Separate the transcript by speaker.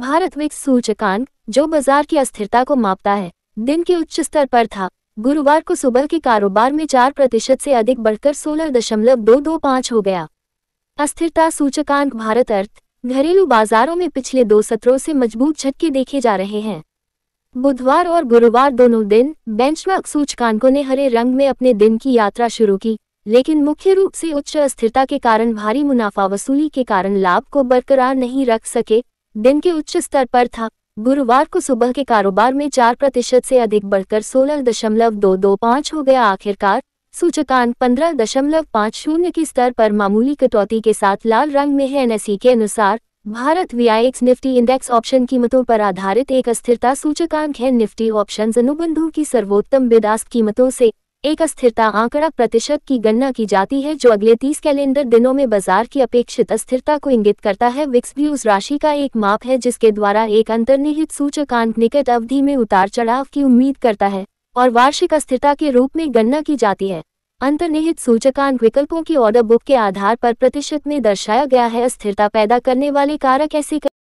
Speaker 1: Bharat Vicks सूचकांक जो बाजार की अस्थिरता को मापता है दिन के उच्च स्तर पर था गुरुवार को सुबह के कारोबार में चार प्रतिशत से अधिक बढ़कर सोलह दशमलव दो दो पाँच हो गया अस्थिरता सूचकांक भारत अर्थ घरेलू बाजारों में पिछले दो सत्रों से मजबूत झटके देखे जा रहे हैं बुधवार और गुरुवार दोनों दिन बेंचमार्क सूचकांकों ने हरे रंग में अपने दिन की यात्रा शुरू की लेकिन मुख्य रूप से उच्च अस्थिरता के कारण भारी मुनाफा वसूली के कारण लाभ को बरकरार नहीं रख सके दिन के उच्च स्तर पर था गुरुवार को सुबह के कारोबार में चार प्रतिशत से अधिक बढ़कर सोलह दशमलव दो दो पाँच हो गया आखिरकार सूचकांक पंद्रह दशमलव पाँच शून्य के स्तर पर मामूली कटौती के साथ लाल रंग में है एनएसई के अनुसार Bharat VIX Nifty index option कीमतों पर आधारित एक अस्थिरता सूचकांक है निफ्टी ऑप्शन अनुबंधों की सर्वोत्तम बेदास कीमतों से एक अस्थिरता आंकड़ा प्रतिशत की गणना की जाती है जो अगले 30 कैलेंडर दिनों में बाजार की अपेक्षित अस्थिरता को इंगित करता है विक्स भी उस राशि का एक माप है जिसके द्वारा एक अंतर्निहित सूचकांक निकट अवधि में उतार चढ़ाव की उम्मीद करता है और वार्षिक अस्थिरता के रूप में गणना की जाती है अंतर्निहित सूचकांक विकल्पों की ऑर्डर बुक के आधार पर प्रतिशत में दर्शाया गया है अस्थिरता पैदा करने वाले कारक ऐसे कर...